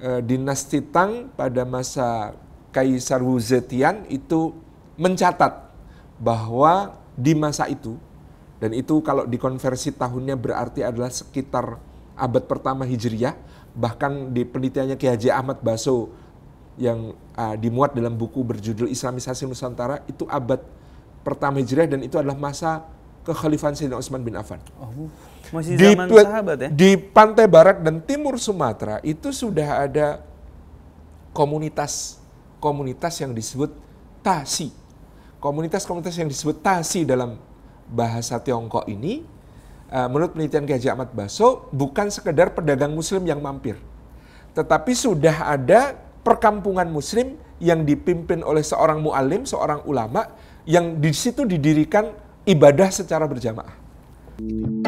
Eh, dinasti Tang pada masa Kaisar Wu Zetian itu mencatat bahwa di masa itu dan itu kalau dikonversi tahunnya berarti adalah sekitar abad pertama Hijriah bahkan di penelitiannya Ki Haji Ahmad Baso yang uh, dimuat dalam buku berjudul Islamisasi Nusantara itu abad pertama Hijriah dan itu adalah masa kekhalifahan Sayyidina Utsman bin Affan. Oh. Masih di, zaman sahabat ya? Di pantai barat dan timur Sumatera itu sudah ada komunitas komunitas yang disebut Tasi. Komunitas-komunitas yang disebut Tasi dalam bahasa Tiongkok ini eh, menurut penelitian Gaji Ahmad Baso bukan sekedar pedagang muslim yang mampir. Tetapi sudah ada perkampungan muslim yang dipimpin oleh seorang mualim, seorang ulama yang di situ didirikan ibadah secara berjamaah. Ini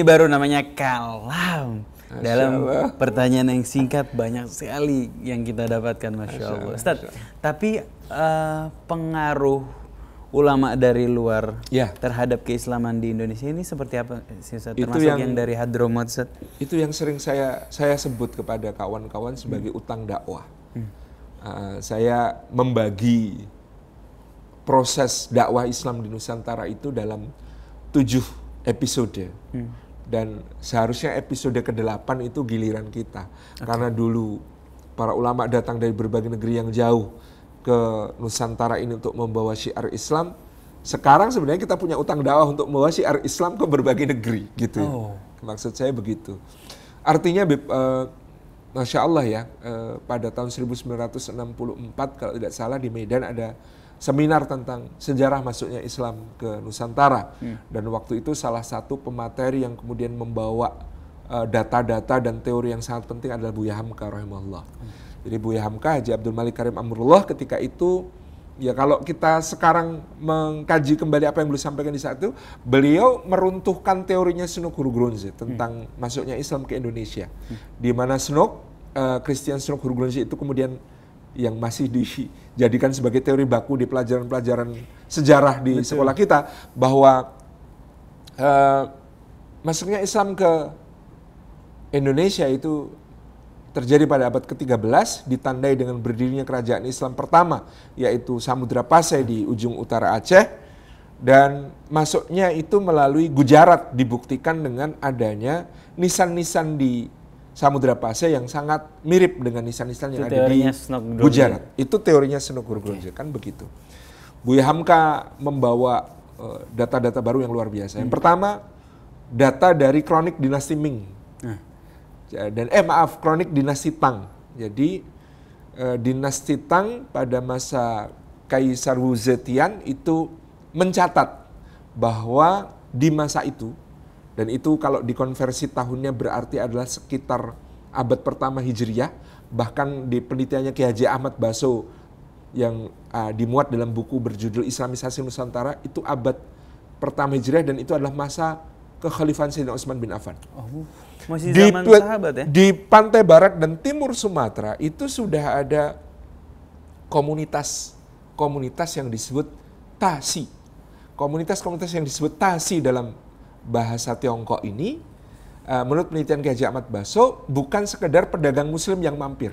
baru namanya kalam. Masya Dalam Allah. pertanyaan yang singkat banyak sekali yang kita dapatkan, masya, Allah. tapi uh, pengaruh ulama dari luar ya. terhadap keislaman di Indonesia ini seperti apa sih termasuk yang, yang dari Hadromat itu yang sering saya saya sebut kepada kawan-kawan sebagai hmm. utang dakwah hmm. uh, saya membagi proses dakwah Islam di Nusantara itu dalam tujuh episode hmm. dan seharusnya episode ke-8 itu giliran kita okay. karena dulu para ulama datang dari berbagai negeri yang jauh ke Nusantara ini untuk membawa syiar Islam, sekarang sebenarnya kita punya utang dakwah untuk membawa syiar Islam ke berbagai negeri gitu. Oh. Maksud saya begitu. Artinya uh, Masya Allah ya, uh, pada tahun 1964 kalau tidak salah di Medan ada seminar tentang sejarah masuknya Islam ke Nusantara. Hmm. Dan waktu itu salah satu pemateri yang kemudian membawa eh, data-data uh, dan teori yang sangat penting adalah Buya Hamka rahimahullah. Hmm. Jadi Buya Hamka, Haji Abdul Malik Karim Amrullah ketika itu ya kalau kita sekarang mengkaji kembali apa yang beliau sampaikan di saat itu, beliau meruntuhkan teorinya Snook Grunzi tentang hmm. masuknya Islam ke Indonesia. Hmm. Di mana Snook, uh, Christian Snook Grunzi itu kemudian yang masih dijadikan sebagai teori baku di pelajaran-pelajaran sejarah di Betul. sekolah kita bahwa uh, masuknya Islam ke Indonesia itu terjadi pada abad ke-13 ditandai dengan berdirinya kerajaan Islam pertama yaitu Samudra Pasai di ujung utara Aceh dan masuknya itu melalui Gujarat dibuktikan dengan adanya nisan-nisan di Samudra Pasai yang sangat mirip dengan nisan-nisan yang ada di Gujarat. Itu teorinya Senok okay. kan begitu. Buya Hamka membawa eh, data-data baru yang luar biasa. Yang hmm. pertama data dari kronik dinasti Ming. Hmm Eh, dan eh maaf kronik dinasti Tang. Jadi eh, dinasti Tang pada masa Kaisar Wu Zetian itu mencatat bahwa di masa itu dan itu kalau dikonversi tahunnya berarti adalah sekitar abad pertama Hijriah bahkan di penelitiannya Ki Haji Ahmad Baso yang uh, dimuat dalam buku berjudul Islamisasi Nusantara itu abad pertama Hijriah dan itu adalah masa kekhalifahan Sayyidina Utsman bin Affan. Oh. Masih di, zaman sahabat ya? Di pantai barat dan timur Sumatera itu sudah ada komunitas komunitas yang disebut tasi. Komunitas-komunitas yang disebut tasi dalam bahasa Tiongkok ini eh, menurut penelitian Gaji Ahmad Baso bukan sekedar pedagang muslim yang mampir.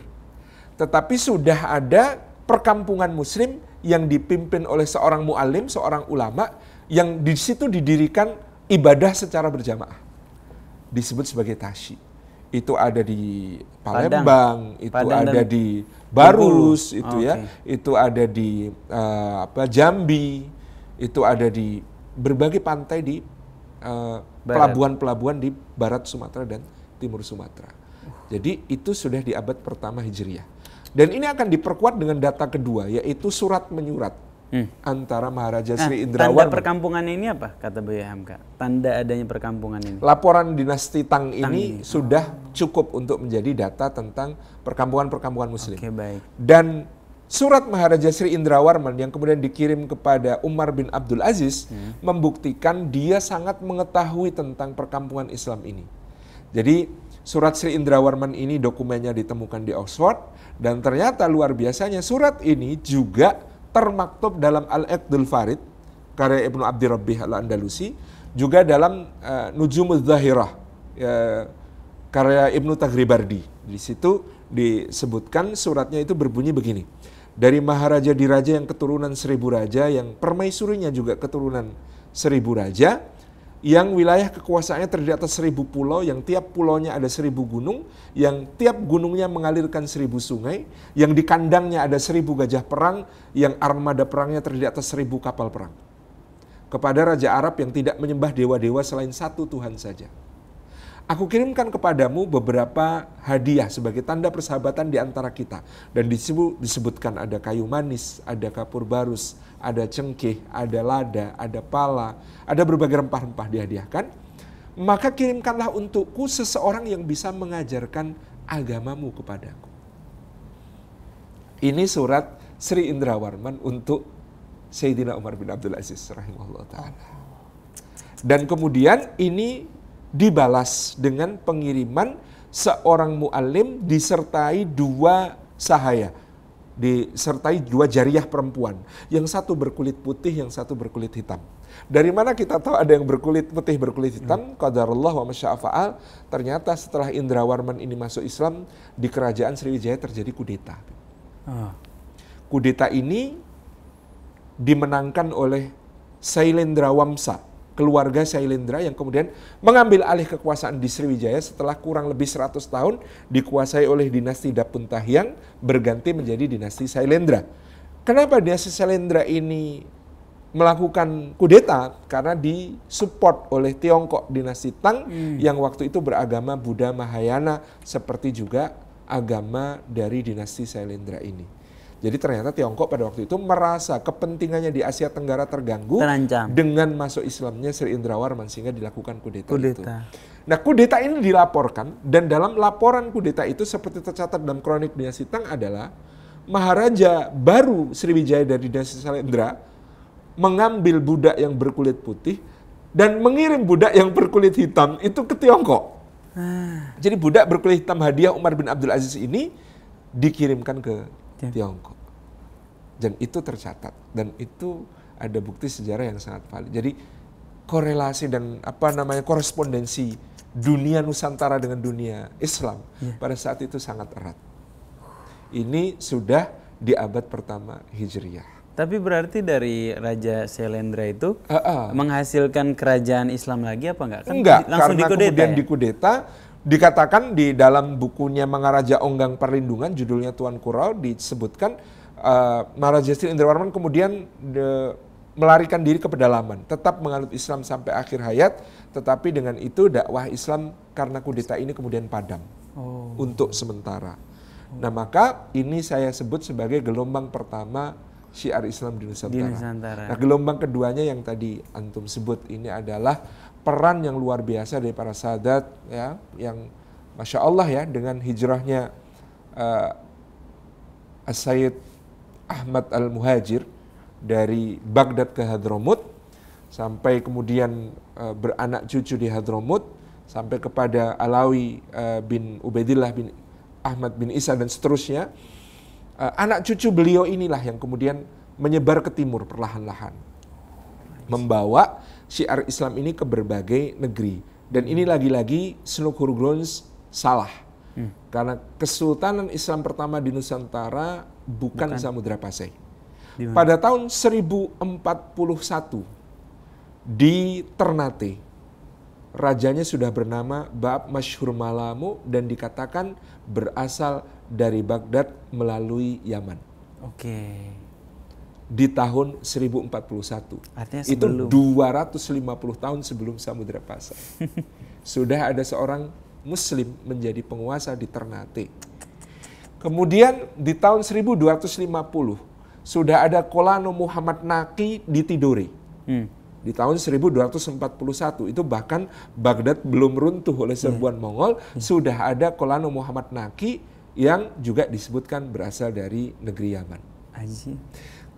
Tetapi sudah ada perkampungan muslim yang dipimpin oleh seorang mualim, seorang ulama yang di situ didirikan ibadah secara berjamaah disebut sebagai tashi. Itu ada di Palembang, Padang. itu Padang ada di Barus, itu okay. ya, itu ada di uh, apa Jambi, itu ada di berbagai pantai di eh, pelabuhan-pelabuhan di barat Sumatera dan timur Sumatera. Jadi itu sudah di abad pertama Hijriah. Dan ini akan diperkuat dengan data kedua yaitu surat menyurat hmm. antara Maharaja nah, Sri nah, Indrawan. Tanda perkampungan ini apa kata Buya Hamka? Tanda adanya perkampungan ini. Laporan dinasti Tang, Tang ini, ini sudah cukup untuk menjadi data tentang perkampungan-perkampungan Muslim. Oke okay, baik. Dan surat Maharaja Sri Indrawarman yang kemudian dikirim kepada Umar bin Abdul Aziz hmm. membuktikan dia sangat mengetahui tentang perkampungan Islam ini. Jadi surat Sri Indrawarman ini dokumennya ditemukan di Oxford dan ternyata luar biasanya surat ini juga termaktub dalam Al-Iqdul Farid karya Ibnu Abdi Rabbih Al-Andalusi juga dalam uh, eh, Nujumul Zahirah ya, karya Ibnu tagribardi Di situ disebutkan suratnya itu berbunyi begini. Dari Maharaja Diraja yang keturunan seribu raja yang permaisurinya juga keturunan seribu raja yang wilayah kekuasaannya terdiri atas seribu pulau, yang tiap pulaunya ada seribu gunung, yang tiap gunungnya mengalirkan seribu sungai, yang di kandangnya ada seribu gajah perang, yang armada perangnya terdiri atas seribu kapal perang. Kepada Raja Arab yang tidak menyembah dewa-dewa selain satu Tuhan saja. Aku kirimkan kepadamu beberapa hadiah sebagai tanda persahabatan di antara kita. Dan disebutkan ada kayu manis, ada kapur barus, ada cengkeh, ada lada, ada pala, ada berbagai rempah-rempah dihadiahkan, maka kirimkanlah untukku seseorang yang bisa mengajarkan agamamu kepadaku. Ini surat Sri Indrawarman untuk Sayyidina Umar bin Abdul Aziz rahimahullah ta'ala. Dan kemudian ini dibalas dengan pengiriman seorang mu'alim disertai dua sahaya disertai dua jariah perempuan. Yang satu berkulit putih, yang satu berkulit hitam. Dari mana kita tahu ada yang berkulit putih, berkulit hitam? Hmm. Qadarullah wa masya'afa'al. Ternyata setelah Indra Warman ini masuk Islam, di kerajaan Sriwijaya terjadi kudeta. Hmm. Kudeta ini dimenangkan oleh Sailendra Wamsa keluarga Sailendra yang kemudian mengambil alih kekuasaan di Sriwijaya setelah kurang lebih 100 tahun dikuasai oleh dinasti Dapuntahyang berganti menjadi dinasti Sailendra. Kenapa dinasti Sailendra ini melakukan kudeta karena disupport oleh Tiongkok dinasti Tang hmm. yang waktu itu beragama Buddha Mahayana seperti juga agama dari dinasti Sailendra ini. Jadi ternyata Tiongkok pada waktu itu merasa kepentingannya di Asia Tenggara terganggu Terancam. dengan masuk Islamnya Sri Indrawarman sehingga dilakukan kudeta, kudeta. itu. Nah kudeta ini dilaporkan dan dalam laporan kudeta itu seperti tercatat dalam kronik dinasti Tang adalah Maharaja baru Sriwijaya dari dinasti Salendra mengambil budak yang berkulit putih dan mengirim budak yang berkulit hitam itu ke Tiongkok. Hmm. Jadi budak berkulit hitam hadiah Umar bin Abdul Aziz ini dikirimkan ke ya. Tiongkok. Dan itu tercatat dan itu ada bukti sejarah yang sangat valid. Jadi korelasi dan apa namanya korespondensi dunia Nusantara dengan dunia Islam ya. pada saat itu sangat erat. Ini sudah di abad pertama Hijriah. Tapi berarti dari Raja Selendra itu uh, uh. menghasilkan kerajaan Islam lagi apa enggak? Kan enggak, langsung karena dikudeta kemudian ya? dikudeta dikatakan di dalam bukunya Mangaraja Onggang Perlindungan judulnya Tuan Kurau disebutkan uh, Maharaja Sri Indrawarman kemudian de, melarikan diri ke pedalaman tetap menganut Islam sampai akhir hayat tetapi dengan itu dakwah Islam karena kudeta ini kemudian padam oh. untuk sementara. Nah maka ini saya sebut sebagai gelombang pertama syiar Islam di Nusantara. di Nusantara. Nah gelombang keduanya yang tadi antum sebut ini adalah peran yang luar biasa dari para sadat, ya yang masya Allah ya dengan hijrahnya uh, eh, sayyid Ahmad Al-Muhajir dari Baghdad ke Hadramut sampai kemudian uh, beranak cucu di Hadramut sampai kepada Alawi uh, bin Ubaidillah bin Ahmad bin Isa dan seterusnya uh, anak cucu beliau inilah yang kemudian menyebar ke timur perlahan-lahan membawa syiar Islam ini ke berbagai negeri. Dan ini lagi-lagi Hurgrons salah. Hmm. Karena kesultanan Islam pertama di Nusantara bukan, bukan. Samudra Pasai. Pada tahun 1041 di Ternate, rajanya sudah bernama Bab Masyhur Malamu dan dikatakan berasal dari Baghdad melalui Yaman. Oke di tahun 1041. Artinya sebelum. Itu 250 tahun sebelum Samudera Pasai. Sudah ada seorang muslim menjadi penguasa di Ternate. Kemudian di tahun 1250 sudah ada Kolano Muhammad Naki di Tidore. Hmm. Di tahun 1241 itu bahkan Baghdad belum runtuh oleh iya. serbuan hmm. Mongol, hmm. sudah ada Kolano Muhammad Naki yang juga disebutkan berasal dari negeri Yaman. Aji.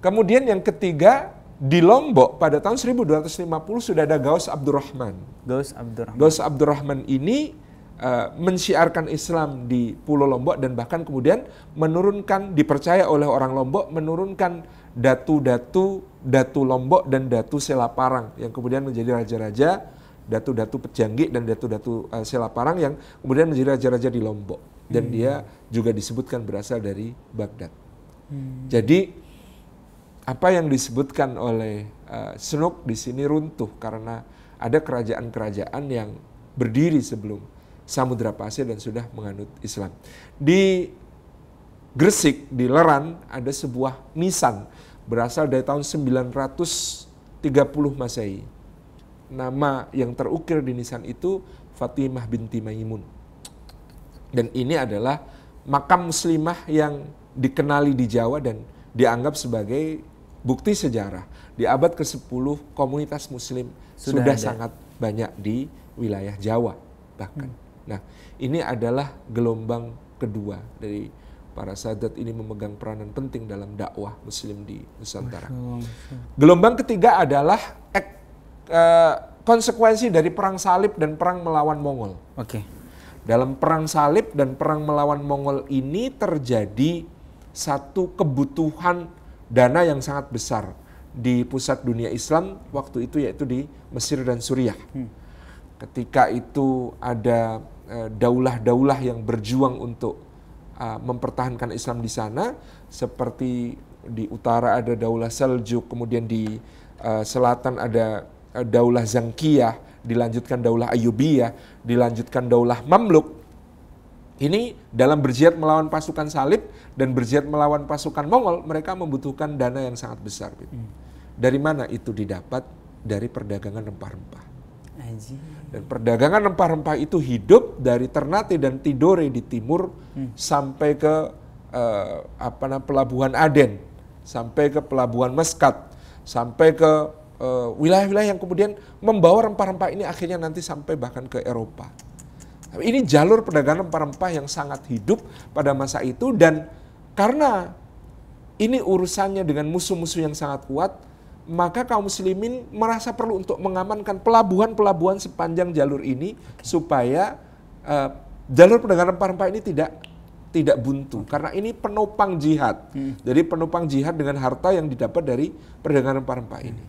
Kemudian yang ketiga di Lombok pada tahun 1250 sudah ada Gaus Abdurrahman. Gaus Abdurrahman. Gaus Abdurrahman ini uh, mensiarkan Islam di Pulau Lombok dan bahkan kemudian menurunkan dipercaya oleh orang Lombok menurunkan datu-datu datu Lombok dan datu Selaparang yang kemudian menjadi raja-raja datu-datu Pejanggi dan datu-datu uh, Selaparang yang kemudian menjadi raja-raja di Lombok dan hmm. dia juga disebutkan berasal dari Baghdad. Hmm. Jadi apa yang disebutkan oleh uh, Snook di sini runtuh karena ada kerajaan-kerajaan yang berdiri sebelum Samudra Pasir dan sudah menganut Islam. Di Gresik, di Leran, ada sebuah nisan berasal dari tahun 930 Masehi. Nama yang terukir di nisan itu Fatimah binti Maimun. Dan ini adalah makam muslimah yang dikenali di Jawa dan dianggap sebagai Bukti sejarah, di abad ke-10 komunitas muslim sudah, sudah sangat banyak di wilayah Jawa bahkan. Hmm. Nah, ini adalah gelombang kedua dari para sadat ini memegang peranan penting dalam dakwah muslim di Nusantara. Gelombang ketiga adalah ek, e, konsekuensi dari perang salib dan perang melawan Mongol. Oke. Okay. Dalam perang salib dan perang melawan Mongol ini terjadi satu kebutuhan dana yang sangat besar di pusat dunia Islam waktu itu yaitu di Mesir dan Suriah. Hmm. Ketika itu ada e, daulah-daulah yang berjuang untuk e, mempertahankan Islam di sana seperti di utara ada daulah Seljuk, kemudian di e, selatan ada daulah Zangkiyah, dilanjutkan daulah Ayubiyah, dilanjutkan daulah Mamluk ini dalam berjihad melawan pasukan salib dan berjihad melawan pasukan Mongol, mereka membutuhkan dana yang sangat besar. Hmm. Dari mana itu didapat? Dari perdagangan rempah-rempah. Dan perdagangan rempah-rempah itu hidup dari Ternate dan Tidore di timur hmm. sampai ke uh, apa namanya pelabuhan Aden, sampai ke pelabuhan Meskat, sampai ke eh, wilayah-wilayah uh, wilayah -wilayah yang kemudian membawa rempah-rempah ini akhirnya nanti sampai bahkan ke Eropa. Ini jalur perdagangan rempah-rempah yang sangat hidup pada masa itu dan karena ini urusannya dengan musuh-musuh yang sangat kuat, maka kaum muslimin merasa perlu untuk mengamankan pelabuhan-pelabuhan sepanjang jalur ini supaya uh, jalur perdagangan rempah-rempah ini tidak tidak buntu karena ini penopang jihad. Hmm. Jadi penopang jihad dengan harta yang didapat dari perdagangan rempah-rempah ini.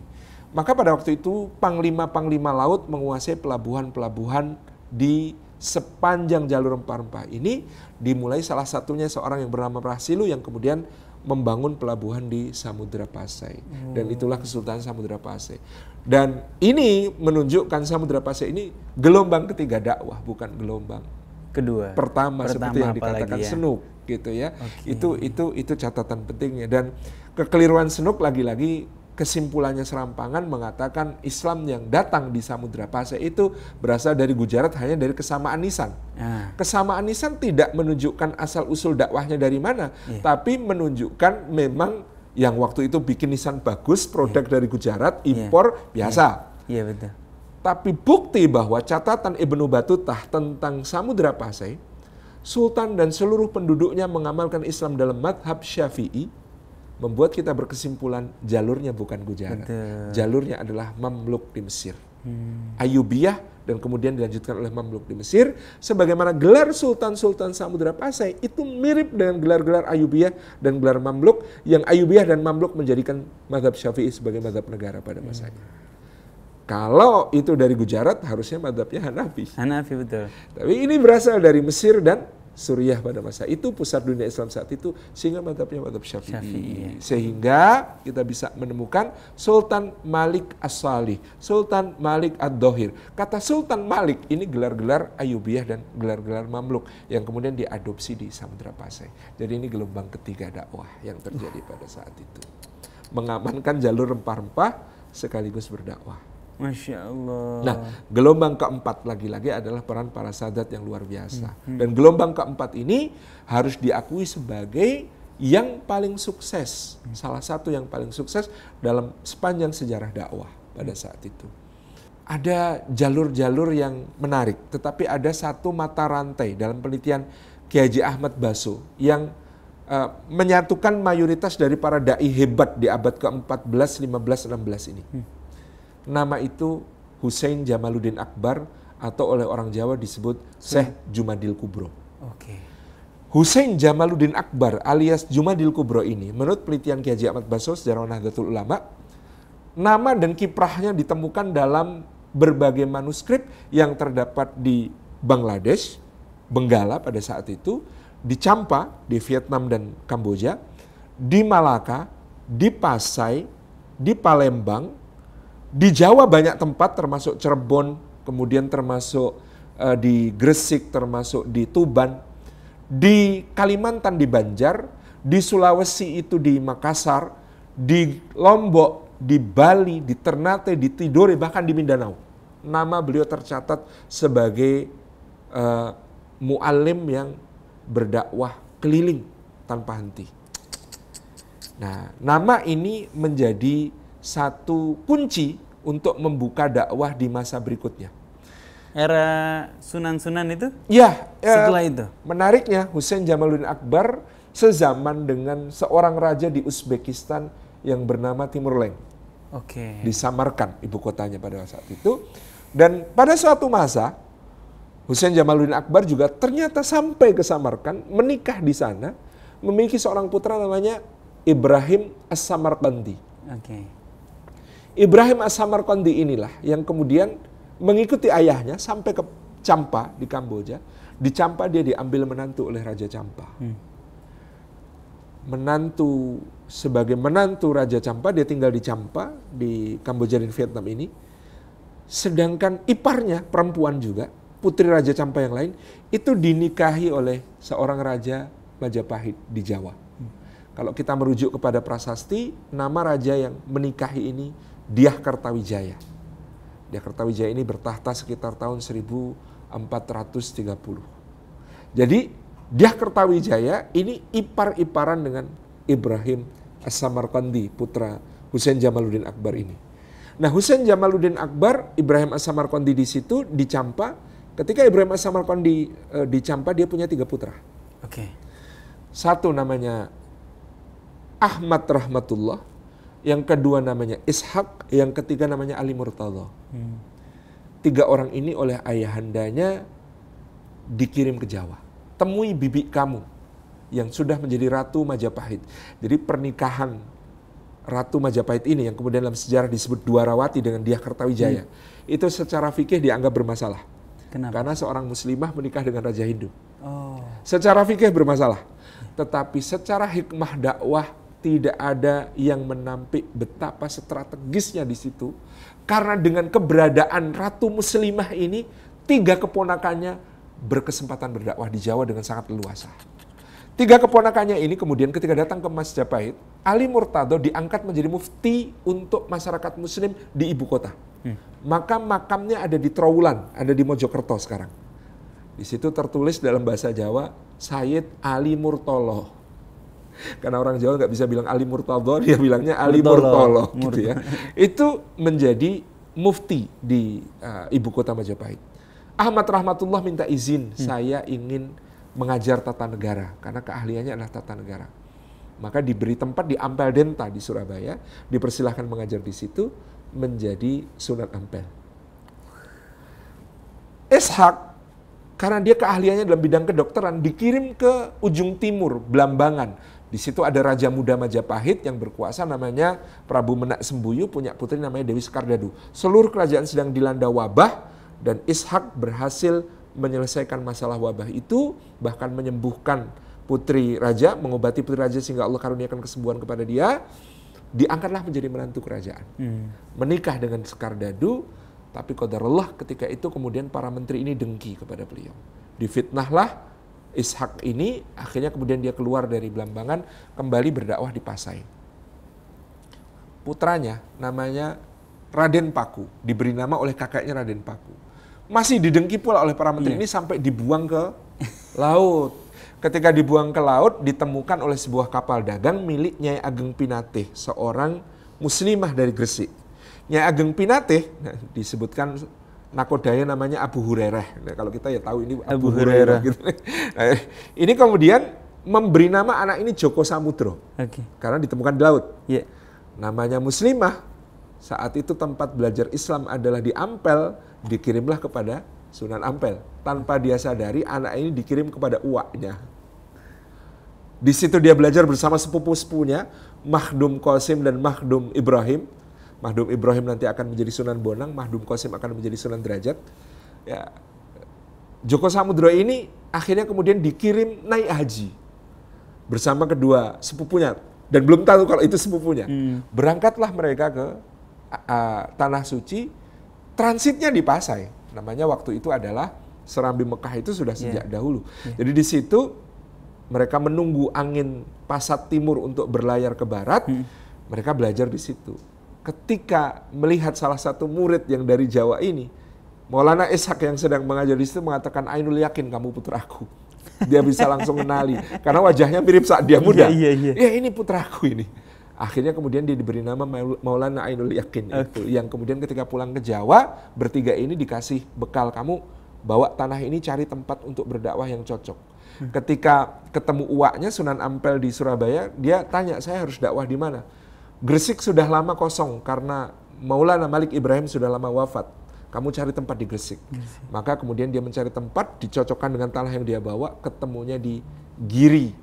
Maka pada waktu itu panglima-panglima laut menguasai pelabuhan-pelabuhan di sepanjang jalur rempah-rempah ini dimulai salah satunya seorang yang bernama Prasilu yang kemudian membangun pelabuhan di Samudra Pasai hmm. dan oh. itulah Kesultanan Samudra Pasai dan ini menunjukkan Samudra Pasai ini gelombang ketiga dakwah bukan gelombang kedua pertama, pertama seperti yang dikatakan ya? Senuk gitu ya okay. itu itu itu catatan pentingnya dan kekeliruan Senuk lagi-lagi kesimpulannya serampangan mengatakan Islam yang datang di Samudra Pasai itu berasal dari Gujarat hanya dari kesamaan nisan. Ya. Kesamaan nisan tidak menunjukkan asal usul dakwahnya dari mana, ya. tapi menunjukkan memang yang waktu itu bikin nisan bagus iya. produk ya. dari Gujarat iya. impor ya. biasa. Iya ya, betul. Tapi bukti bahwa catatan Ibnu Battuta tentang Samudra Pasai Sultan dan seluruh penduduknya mengamalkan Islam dalam madhab Syafi'i membuat kita berkesimpulan jalurnya bukan Gujarat. Betul. Jalurnya adalah Mamluk di Mesir. Hmm. Ayubiyah dan kemudian dilanjutkan oleh Mamluk di Mesir sebagaimana gelar sultan-sultan Samudera Pasai itu mirip dengan gelar-gelar Ayubiah dan gelar Mamluk yang Ayubiah dan Mamluk menjadikan Madhab Syafi'i sebagai Madhab negara pada masanya. Hmm. Kalau itu dari Gujarat harusnya madhabnya Hanafi. Hanafi betul. Tapi ini berasal dari Mesir dan Suriah pada masa itu pusat dunia Islam saat itu sehingga mantapnya mantap Syafi'i. Syafi'i ya. Sehingga kita bisa menemukan Sultan Malik As-Salih, Sultan Malik Ad-Dohir. Kata Sultan Malik ini gelar-gelar Ayubiah dan gelar-gelar Mamluk yang kemudian diadopsi di Samudra Pasai. Jadi ini gelombang ketiga dakwah yang terjadi pada saat itu. Mengamankan jalur rempah-rempah sekaligus berdakwah. Masya Allah. Nah, gelombang keempat lagi-lagi adalah peran para sadat yang luar biasa. Hmm, hmm. Dan gelombang keempat ini harus diakui sebagai yang paling sukses, hmm. salah satu yang paling sukses dalam sepanjang sejarah dakwah pada hmm. saat itu. Ada jalur-jalur yang menarik, tetapi ada satu mata rantai dalam penelitian Kiai Haji Ahmad Basu yang uh, menyatukan mayoritas dari para dai hebat di abad ke-14, 15, 16 ini. Hmm Nama itu Hussein Jamaluddin Akbar atau oleh orang Jawa disebut Syekh hmm. Jumadil Kubro. Oke. Okay. Hussein Jamaluddin Akbar alias Jumadil Kubro ini menurut penelitian Kiai Ahmad Baso sejarah Nahdlatul Ulama nama dan kiprahnya ditemukan dalam berbagai manuskrip yang terdapat di Bangladesh, Benggala pada saat itu, di Champa di Vietnam dan Kamboja, di Malaka, di Pasai, di Palembang, di Jawa banyak tempat termasuk Cirebon, kemudian termasuk uh, di Gresik, termasuk di Tuban, di Kalimantan di Banjar, di Sulawesi itu di Makassar, di Lombok, di Bali, di Ternate, di Tidore, bahkan di Mindanao. Nama beliau tercatat sebagai uh, eh, mualim yang berdakwah keliling tanpa henti. Nah, nama ini menjadi satu kunci untuk membuka dakwah di masa berikutnya. Era Sunan-Sunan itu? Ya. Eh, Setelah itu? Menariknya Hussein Jamaluddin Akbar sezaman dengan seorang raja di Uzbekistan yang bernama Timur Leng. Oke. Okay. Di ibu kotanya pada saat itu. Dan pada suatu masa, Hussein Jamaluddin Akbar juga ternyata sampai ke Samarkand, menikah di sana, memiliki seorang putra namanya Ibrahim As-Samarkandi. Oke. Okay. Ibrahim As-Samarkandi inilah yang kemudian mengikuti ayahnya sampai ke Campa di Kamboja. Di Campa dia diambil menantu oleh Raja Campa. Hmm. Menantu sebagai menantu Raja Campa dia tinggal di Campa di Kamboja dan Vietnam ini. Sedangkan iparnya perempuan juga putri Raja Campa yang lain itu dinikahi oleh seorang raja Majapahit di Jawa. Hmm. Kalau kita merujuk kepada prasasti, nama raja yang menikahi ini Diah Kartawijaya. Diah Kartawijaya ini bertahta sekitar tahun 1430. Jadi Diah Kartawijaya ini ipar-iparan dengan Ibrahim As-Samarkandi, putra Hussein Jamaluddin Akbar ini. Nah Hussein Jamaluddin Akbar, Ibrahim As-Samarkandi di situ, dicampa, ketika Ibrahim As-Samarkandi e, eh, dicampa, dia punya tiga putra. Oke. Okay. Satu namanya Ahmad Rahmatullah, yang kedua namanya Ishak, yang ketiga namanya Ali Murtadha. Hmm. Tiga orang ini oleh ayahandanya dikirim ke Jawa. Temui bibi kamu yang sudah menjadi Ratu Majapahit. Jadi pernikahan Ratu Majapahit ini yang kemudian dalam sejarah disebut Duarawati dengan Diah Kertawijaya. Hmm. Itu secara fikih dianggap bermasalah. Kenapa? Karena seorang muslimah menikah dengan Raja Hindu. Oh. Secara fikih bermasalah. Tetapi secara hikmah dakwah tidak ada yang menampik betapa strategisnya di situ. Karena dengan keberadaan Ratu Muslimah ini, tiga keponakannya berkesempatan berdakwah di Jawa dengan sangat leluasa. Tiga keponakannya ini kemudian ketika datang ke Mas Bait Ali Murtado diangkat menjadi mufti untuk masyarakat muslim di ibu kota. Hmm. Maka makamnya ada di Trawulan, ada di Mojokerto sekarang. Di situ tertulis dalam bahasa Jawa, Sayyid Ali Murtoloh. Karena orang Jawa nggak bisa bilang Ali Murtado, dia bilangnya Ali Murtolo, Murtolo gitu ya. Itu menjadi mufti di uh, ibu kota Majapahit. Ahmad Rahmatullah minta izin, hmm. saya ingin mengajar tata negara karena keahliannya adalah tata negara. Maka diberi tempat di Ampel Denta di Surabaya, dipersilahkan mengajar di situ menjadi Sunan Ampel. Ishak karena dia keahliannya dalam bidang kedokteran dikirim ke ujung timur, Blambangan. Di situ ada Raja Muda Majapahit yang berkuasa namanya Prabu Menak Sembuyu punya putri namanya Dewi Sekardadu. Seluruh kerajaan sedang dilanda wabah dan Ishak berhasil menyelesaikan masalah wabah itu bahkan menyembuhkan putri raja, mengobati putri raja sehingga Allah karuniakan kesembuhan kepada dia diangkatlah menjadi menantu kerajaan. Hmm. Menikah dengan Sekardadu, tapi qadarullah ketika itu kemudian para menteri ini dengki kepada beliau. Difitnahlah Ishak ini akhirnya kemudian dia keluar dari Belambangan kembali berdakwah di Pasai. Putranya namanya Raden Paku, diberi nama oleh kakaknya Raden Paku. Masih didengki pula oleh para menteri iya. ini sampai dibuang ke laut. Ketika dibuang ke laut ditemukan oleh sebuah kapal dagang milik Nyai Ageng Pinateh seorang muslimah dari Gresik Nyai Ageng Pinatih nah, disebutkan nakodaya namanya Abu Hurairah. Nah, kalau kita ya tahu ini Abu, Abu Hurairah. Hurairah gitu. Nah, ini kemudian memberi nama anak ini Joko Samudro. Okay. Karena ditemukan di laut. Yeah. Namanya Muslimah. Saat itu tempat belajar Islam adalah di Ampel, dikirimlah kepada Sunan Ampel. Tanpa dia sadari anak ini dikirim kepada uaknya. Di situ dia belajar bersama sepupu-sepupunya, Mahdum Qasim dan Mahdum Ibrahim Mahdum Ibrahim nanti akan menjadi Sunan Bonang, Mahdum Kosim akan menjadi Sunan Derajat. Ya, Joko Samudro ini akhirnya kemudian dikirim naik haji bersama kedua sepupunya dan belum tahu kalau itu sepupunya. Hmm. Berangkatlah mereka ke uh, tanah suci, transitnya di Pasai. Namanya waktu itu adalah Serambi Mekah itu sudah ya. sejak yeah. dahulu. Yeah. Jadi di situ mereka menunggu angin pasat timur untuk berlayar ke barat. Hmm. Mereka belajar di situ ketika melihat salah satu murid yang dari Jawa ini, Maulana Ishak yang sedang mengajar di situ mengatakan, Ainul yakin kamu putraku. Dia bisa langsung kenali, karena wajahnya mirip saat dia muda. Iya, iya, iya. Ya ini putraku ini. Akhirnya kemudian dia diberi nama Maulana Ainul Yakin okay. itu. Yang kemudian ketika pulang ke Jawa, bertiga ini dikasih bekal kamu bawa tanah ini cari tempat untuk berdakwah yang cocok. Hmm. Ketika ketemu uaknya Sunan Ampel di Surabaya, dia tanya saya harus dakwah di mana? Gresik sudah lama kosong karena Maulana Malik Ibrahim sudah lama wafat. Kamu cari tempat di Gresik. Gresik. Maka kemudian dia mencari tempat dicocokkan dengan tanah yang dia bawa, ketemunya di Giri.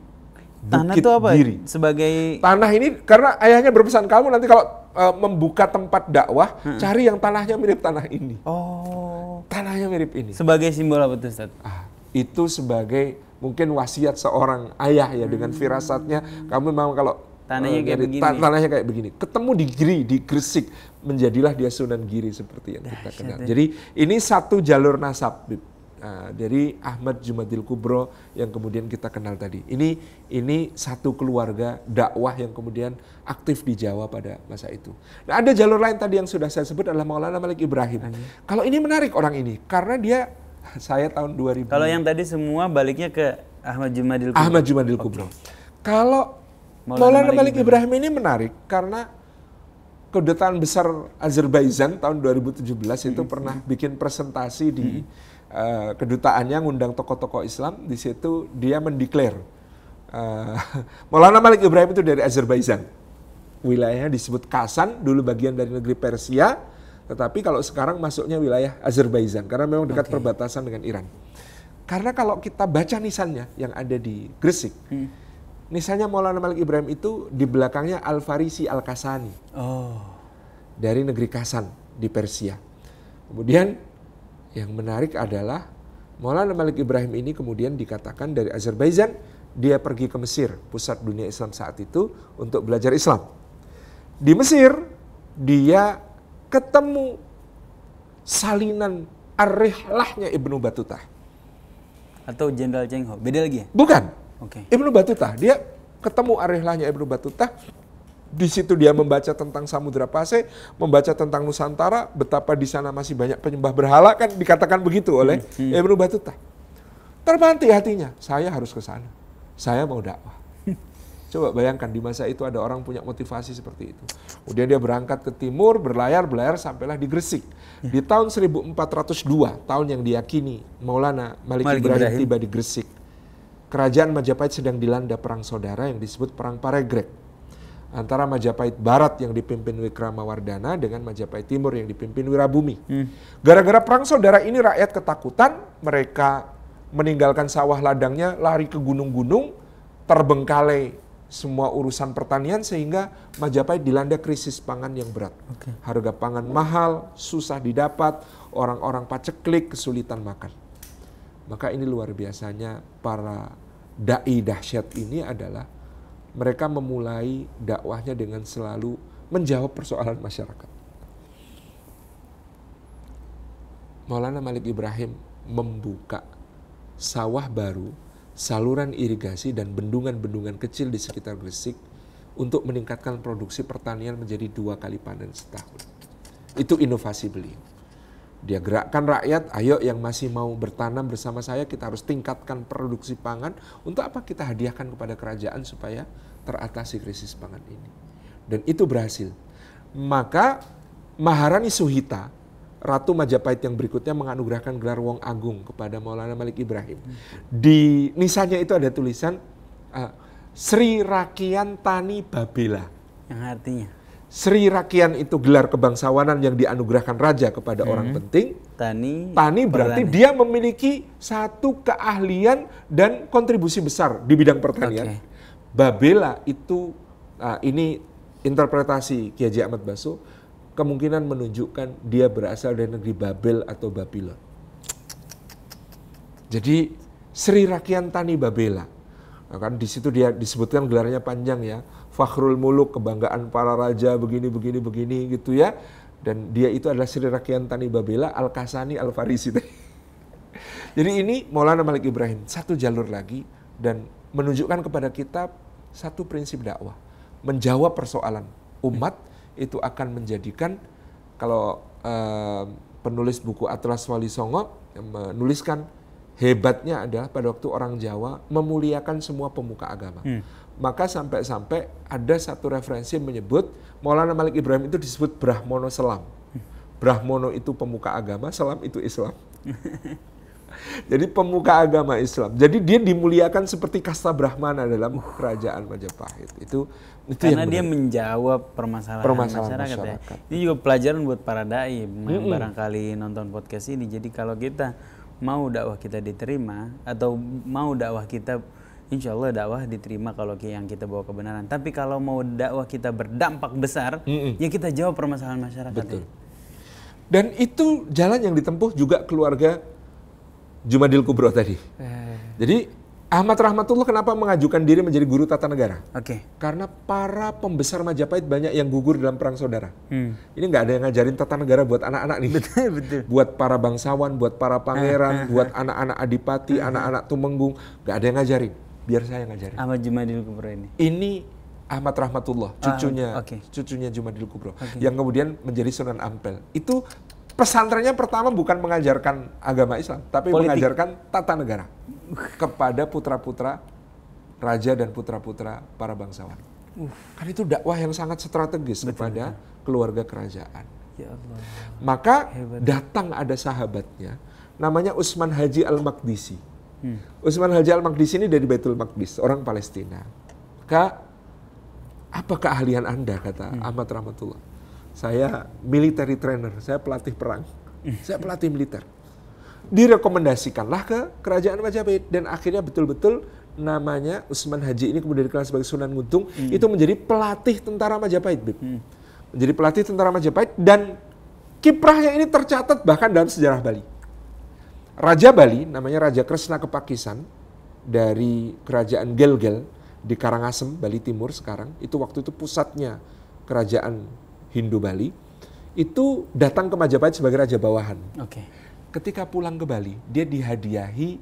Bukit tanah itu apa? Giri. Sebagai tanah ini karena ayahnya berpesan kamu nanti kalau uh, membuka tempat dakwah, hmm. cari yang tanahnya mirip tanah ini. Oh. Tanahnya mirip ini. Sebagai simbol apa tuh, Ustaz? Ah, itu sebagai mungkin wasiat seorang ayah ya hmm. dengan firasatnya kamu memang kalau Tanahnya uh, kayak begini. Tanahnya kayak begini. Ketemu di Giri, di Gresik, menjadilah dia Sunan Giri seperti yang kita kita kenal. Eh. Jadi ini satu jalur nasab uh, dari Ahmad Jumadil Kubro yang kemudian kita kenal tadi. Ini ini satu keluarga dakwah yang kemudian aktif di Jawa pada masa itu. Nah, ada jalur lain tadi yang sudah saya sebut adalah Maulana Malik Ibrahim. Ayo. Kalau ini menarik orang ini karena dia saya tahun 2000. Kalau yang tadi semua baliknya ke Ahmad Jumadil Kubro. Ahmad Jumadil Kubro. Okay. Kalau Maulana, Malik Ibrahim ini menarik karena kedutaan besar Azerbaijan tahun 2017 hmm. itu pernah hmm. bikin presentasi di hmm. uh, kedutaannya ngundang tokoh-tokoh Islam di situ dia mendeklar uh, Maulana Malik Ibrahim itu dari Azerbaijan wilayahnya disebut Kasan dulu bagian dari negeri Persia tetapi kalau sekarang masuknya wilayah Azerbaijan karena memang dekat okay. perbatasan dengan Iran karena kalau kita baca nisannya yang ada di Gresik hmm Misalnya Maulana Malik Ibrahim itu di belakangnya Al-Farisi Al-Kasani. Oh. Dari negeri Kasan di Persia. Kemudian yang menarik adalah Maulana Malik Ibrahim ini kemudian dikatakan dari Azerbaijan dia pergi ke Mesir, pusat dunia Islam saat itu untuk belajar Islam. Di Mesir dia ketemu salinan arrihlahnya Ibnu Batuta. Atau Jenderal Cheng Ho. Beda lagi ya? Bukan Okay. Ibnu Batuta, dia ketemu arehlahnya Ibnu Batuta, di situ dia membaca tentang Samudra Pase, membaca tentang Nusantara, betapa di sana masih banyak penyembah berhala kan dikatakan begitu oleh hmm. hmm. Ibnu Batuta. Terbanti hatinya, saya harus ke sana. Saya mau dakwah. Coba bayangkan di masa itu ada orang punya motivasi seperti itu. Kemudian dia berangkat ke timur, berlayar, berlayar sampailah di Gresik. Ya. Di tahun 1402, tahun yang diyakini Maulana Malik, Malik Ibrahim tiba di Gresik kerajaan Majapahit sedang dilanda perang saudara yang disebut Perang Paregrek antara Majapahit Barat yang dipimpin Wikramawardhana dengan Majapahit Timur yang dipimpin Wirabumi. gara hmm. Gara-gara perang saudara ini rakyat ketakutan, mereka meninggalkan sawah ladangnya, lari ke gunung-gunung, terbengkalai semua urusan pertanian sehingga Majapahit dilanda krisis pangan yang berat. Okay. Harga pangan mahal, susah didapat, orang-orang paceklik kesulitan makan. Maka ini luar biasanya para dai dahsyat ini adalah mereka memulai dakwahnya dengan selalu menjawab persoalan masyarakat. Maulana Malik Ibrahim membuka sawah baru, saluran irigasi dan bendungan-bendungan kecil di sekitar Gresik untuk meningkatkan produksi pertanian menjadi dua kali panen setahun. Itu inovasi beliau. Dia gerakkan rakyat, ayo yang masih mau bertanam bersama saya, kita harus tingkatkan produksi pangan. Untuk apa kita hadiahkan kepada kerajaan supaya teratasi krisis pangan ini. Dan itu berhasil. Maka Maharani Suhita, Ratu Majapahit yang berikutnya menganugerahkan gelar Wong Agung kepada Maulana Malik Ibrahim. Di nisannya itu ada tulisan uh, Sri Rakyat Tani Babila. Yang artinya? Sri Rakyan itu gelar kebangsawanan yang dianugerahkan raja kepada hmm. orang penting. Tani. Tani berarti perani. dia memiliki satu keahlian dan kontribusi besar di bidang pertanian. Okay. Babela itu uh, ini interpretasi Kiai Ahmad Basu kemungkinan menunjukkan dia berasal dari negeri Babel atau Babylon. Jadi Sri Rakyan Tani Babela. Nah, kan di situ dia disebutkan gelarnya panjang ya fakhrul muluk, kebanggaan para raja, begini, begini, begini gitu ya. Dan dia itu adalah Sri Rakyat Tani Babela, Al-Kasani, Al-Farisi. Jadi ini Maulana Malik Ibrahim, satu jalur lagi dan menunjukkan kepada kita satu prinsip dakwah. Menjawab persoalan umat itu akan menjadikan kalau uh, penulis buku Atlas Wali Songo menuliskan hebatnya adalah pada waktu orang Jawa memuliakan semua pemuka agama. Hmm maka sampai-sampai ada satu referensi menyebut Maulana Malik Ibrahim itu disebut Brahmono Selam. Brahmono itu pemuka agama, Selam itu Islam. Jadi pemuka agama Islam. Jadi dia dimuliakan seperti kasta Brahmana dalam kerajaan Majapahit. Itu itu karena yang dia menjawab permasalahan, permasalahan masyarakat, ya. masyarakat. Ya. Ini juga pelajaran buat para dai nah, mm -hmm. barangkali nonton podcast ini. Jadi kalau kita mau dakwah kita diterima atau mau dakwah kita insya Allah dakwah diterima kalau yang kita bawa kebenaran. Tapi kalau mau dakwah kita berdampak besar, mm ya kita jawab permasalahan masyarakat. Betul. Ya. Dan itu jalan yang ditempuh juga keluarga Jumadil Kubro tadi. Eh. Jadi Ahmad Rahmatullah kenapa mengajukan diri menjadi guru tata negara? Oke. Okay. Karena para pembesar Majapahit banyak yang gugur dalam perang saudara. Hmm. Ini nggak ada yang ngajarin tata negara buat anak-anak nih. Betul, betul. Buat para bangsawan, buat para pangeran, ah, ah, buat ah. anak-anak adipati, anak-anak tumenggung, nggak ada yang ngajarin biar saya ngajarin. Ahmad Jumadil Kubro ini. Ini Ahmad Rahmatullah, ah, cucunya, ah, okay. cucunya Jumadil Kubro, okay. yang kemudian menjadi Sunan Ampel. Itu pesantrennya pertama bukan mengajarkan agama Islam, tapi Politik. mengajarkan tata negara kepada putra-putra raja dan putra-putra para bangsawan. Uh. Kan itu dakwah yang sangat strategis betul, kepada keluarga kerajaan. Ya Allah. Maka Hebat. datang ada sahabatnya, namanya Usman Haji Al-Makdisi Hmm. Usman Haji Al-Maqdis ini dari betul Maqdis, orang Palestina. Kak, apa keahlian Anda kata hmm. Ahmad Rahmatullah? Saya military trainer, saya pelatih perang. Hmm. Saya pelatih militer. Direkomendasikanlah ke kerajaan Majapahit dan akhirnya betul-betul namanya Usman Haji ini kemudian dikenal sebagai Sunan Nguntung, hmm. itu menjadi pelatih tentara Majapahit, Hmm. Menjadi pelatih tentara Majapahit dan kiprahnya ini tercatat bahkan dalam sejarah Bali. Raja Bali, namanya Raja Kresna Kepakisan, dari kerajaan Gelgel di Karangasem, Bali Timur sekarang, itu waktu itu pusatnya kerajaan Hindu Bali, itu datang ke Majapahit sebagai raja bawahan. Okay. Ketika pulang ke Bali, dia dihadiahi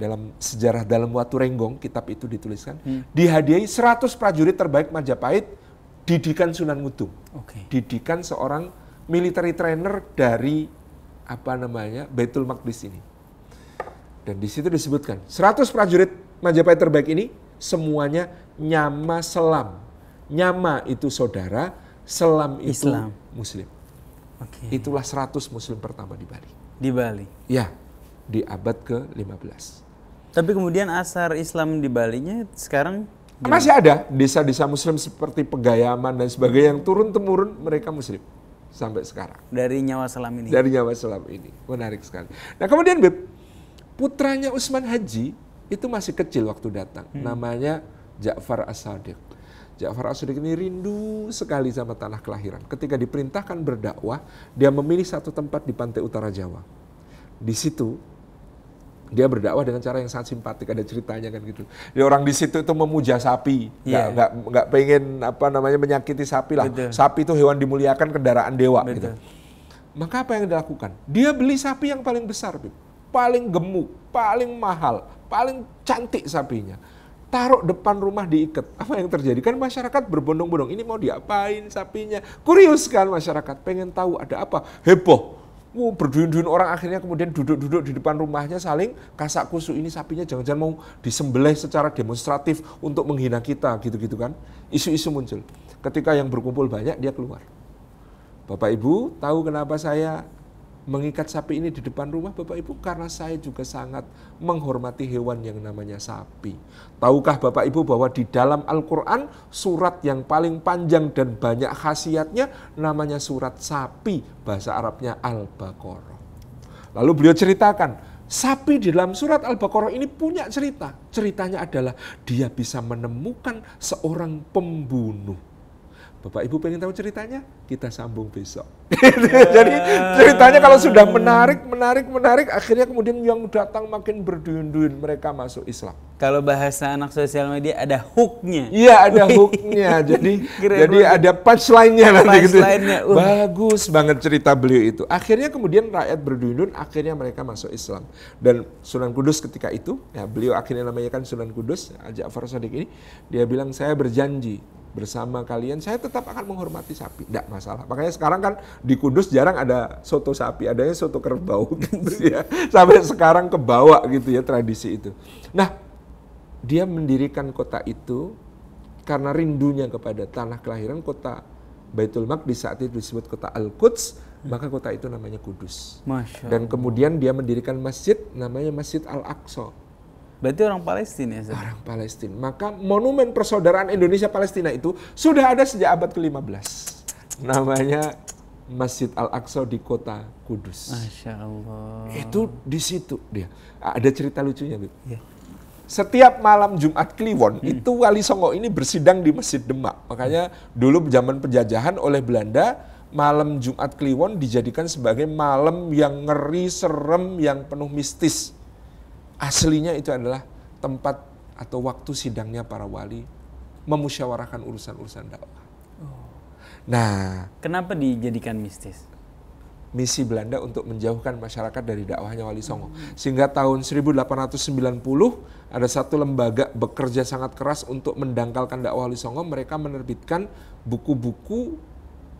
dalam sejarah dalam Watu Renggong, kitab itu dituliskan, hmm. dihadiahi 100 prajurit terbaik Majapahit didikan Sunan Ngudung. Okay. Didikan seorang military trainer dari apa namanya Betul Maqdis ini. Dan di situ disebutkan 100 prajurit Majapahit terbaik ini semuanya nyama selam. Nyama itu saudara, selam itu Islam. muslim. Okay. Itulah 100 muslim pertama di Bali. Di Bali. Ya, di abad ke-15. Tapi kemudian asar Islam di Balinya sekarang masih ada desa-desa muslim seperti Pegayaman dan sebagainya yang turun temurun mereka muslim sampai sekarang. Dari nyawa selam ini. Dari nyawa selam ini. Menarik sekali. Nah, kemudian Beb, putranya Usman Haji itu masih kecil waktu datang. Hmm. Namanya Ja'far As-Sadiq. Ja'far As-Sadiq ini rindu sekali sama tanah kelahiran. Ketika diperintahkan berdakwah, dia memilih satu tempat di pantai utara Jawa. Di situ dia berdakwah dengan cara yang sangat simpatik ada ceritanya kan gitu. Jadi orang di situ itu memuja sapi, nggak yeah. nggak pengen apa namanya menyakiti sapi lah. Betul. Sapi itu hewan dimuliakan kendaraan dewa gitu. Betul. gitu. Maka apa yang dilakukan? Dia beli sapi yang paling besar, paling gemuk, paling mahal, paling cantik sapinya. Taruh depan rumah diikat. Apa yang terjadi? Kan masyarakat berbondong-bondong. Ini mau diapain sapinya? Kurius kan masyarakat. Pengen tahu ada apa. Heboh Wow, berduyun-duyun orang akhirnya kemudian duduk-duduk di depan rumahnya saling kasak kusuk ini sapinya jangan-jangan mau disembelih secara demonstratif untuk menghina kita gitu-gitu kan. Isu-isu muncul. Ketika yang berkumpul banyak dia keluar. Bapak Ibu, tahu kenapa saya mengikat sapi ini di depan rumah Bapak Ibu karena saya juga sangat menghormati hewan yang namanya sapi. Tahukah Bapak Ibu bahwa di dalam Al-Qur'an surat yang paling panjang dan banyak khasiatnya namanya surat sapi, bahasa Arabnya Al-Baqarah. Lalu beliau ceritakan, Sapi di dalam surat Al-Baqarah ini punya cerita. Ceritanya adalah dia bisa menemukan seorang pembunuh. Bapak Ibu pengen tahu ceritanya? Kita sambung besok. Jadi iya. ceritanya kalau sudah menarik, menarik, menarik, akhirnya kemudian yang datang makin berduyun-duyun mereka masuk Islam. Kalau bahasa anak sosial media ada hooknya. Iya ada hooknya. jadi jadi banget. ada punchline-nya punch nanti gitu. Uh. Bagus banget cerita beliau itu. Akhirnya kemudian rakyat berduyun-duyun, akhirnya mereka masuk Islam. Dan Sunan Kudus ketika itu, ya beliau akhirnya namanya kan Sunan Kudus, Ajak Farosadik ini, dia bilang saya berjanji bersama kalian, saya tetap akan menghormati sapi. Tidak masalah. Makanya sekarang kan di Kudus jarang ada soto sapi, adanya soto kerbau gitu ya. Sampai sekarang kebawa gitu ya tradisi itu. Nah, dia mendirikan kota itu karena rindunya kepada tanah kelahiran kota Baitul Maqdis saat itu disebut kota Al-Quds, maka kota itu namanya Kudus. Masya Allah. Dan kemudian dia mendirikan masjid namanya Masjid Al-Aqsa Berarti orang Palestina ya? Orang Palestina. Maka monumen persaudaraan Indonesia Palestina itu sudah ada sejak abad ke-15. Namanya Masjid Al-Aqsa di kota Kudus. Masya Allah. Itu di situ dia. Ada cerita lucunya, Bib. Ya. Setiap malam Jumat Kliwon hmm. itu Wali Songo ini bersidang di Masjid Demak. Makanya dulu zaman penjajahan oleh Belanda malam Jumat Kliwon dijadikan sebagai malam yang ngeri, serem, yang penuh mistis aslinya itu adalah tempat atau waktu sidangnya para wali memusyawarahkan urusan-urusan dakwah. Oh. Nah, kenapa dijadikan mistis? Misi Belanda untuk menjauhkan masyarakat dari dakwahnya Wali Songo. Hmm. Sehingga tahun 1890 ada satu lembaga bekerja sangat keras untuk mendangkalkan dakwah Wali Songo. Mereka menerbitkan buku-buku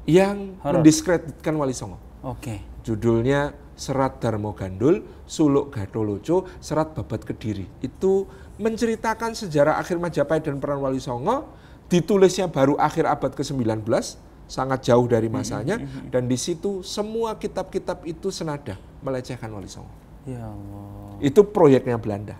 yang Horror. mendiskreditkan Wali Songo. Oke. Okay. Judulnya serat Darmo Gandul, suluk Gatoloco, serat Babat Kediri. Itu menceritakan sejarah akhir Majapahit dan peran Wali Songo, ditulisnya baru akhir abad ke-19, sangat jauh dari masanya, hmm, hmm, hmm. dan di situ semua kitab-kitab itu senada melecehkan Wali Songo. Ya Allah. Itu proyeknya Belanda.